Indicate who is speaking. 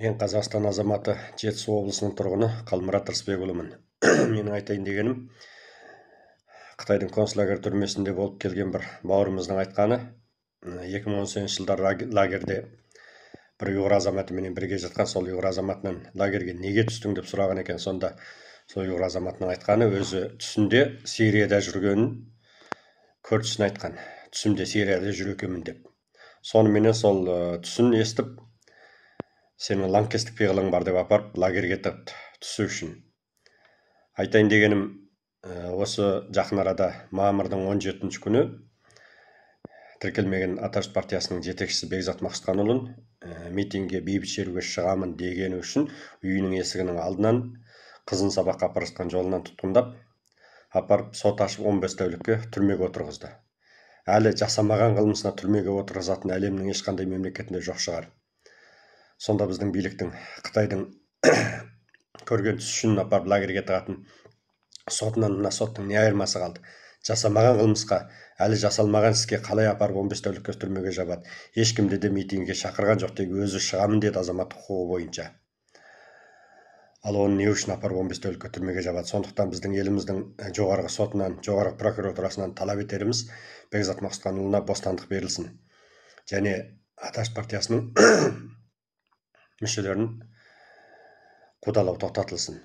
Speaker 1: мен қазақстан азаматы жетісу облысының тұрғыны қалмұрат рысбекұлымын менің айтайын дегенім қытайдың концлагерь түрмесінде болып келген бір бауырымыздың айтқаны 2018 жылдары лагерде бір ұйғыр азаматыменен бірге жатқан сол ұйғыр азаматынан лагерге неге түстің деп сұраған екен сонда сол ұйғыр азаматының айтқаны өзі түсінде сирияда жүргенін көрдісін айтқан түсімде сирияда жүр екенмін деп соныменен сол түсін естіп сені ланкестік пиғылың бар деп апарып лагерьге тығып түсу үшін айтайын дегенім осы жақын арада мамырдың 17 жетінші күні тіркелмеген аташ партиясының жетекшісі бекзат мақсұтханұлын ә, митингге бейбіт шеруге шығамын дегені үшін үйінің есігінің алдынан қызын сабаққа апарып жатқан жолынан тұтқындап апарып сот ашып 15 тәулікке түрмеге отырғызды әлі жасамаған қылмысына түрмеге отырғызатын әлемнің ешқандай мемлекетінде жоқ шығар сонда біздің биліктің қытайдың көрген түсі үшін апарып лагерьге тығатын сотынан мына соттың не айырмасы қалды жасамаған қылмысқа әлі жасалмаған іске қалай апарып 15 бес тәулікке түрмеге жабады ешкімді де митингке шақырған жоқ тек өзі шығамын деді азаматтық құқығы бойынша ал оны не үшін апарып он бес тәулікке түрмеге жабады сондықтан біздің еліміздің жоғарғы сотынан жоғарғы прокуратурасынан талап етеріміз бекзат мақсұтханұлына бостандық берілсін және аташ партиясының мүшелерін қудалау тоқтатылсын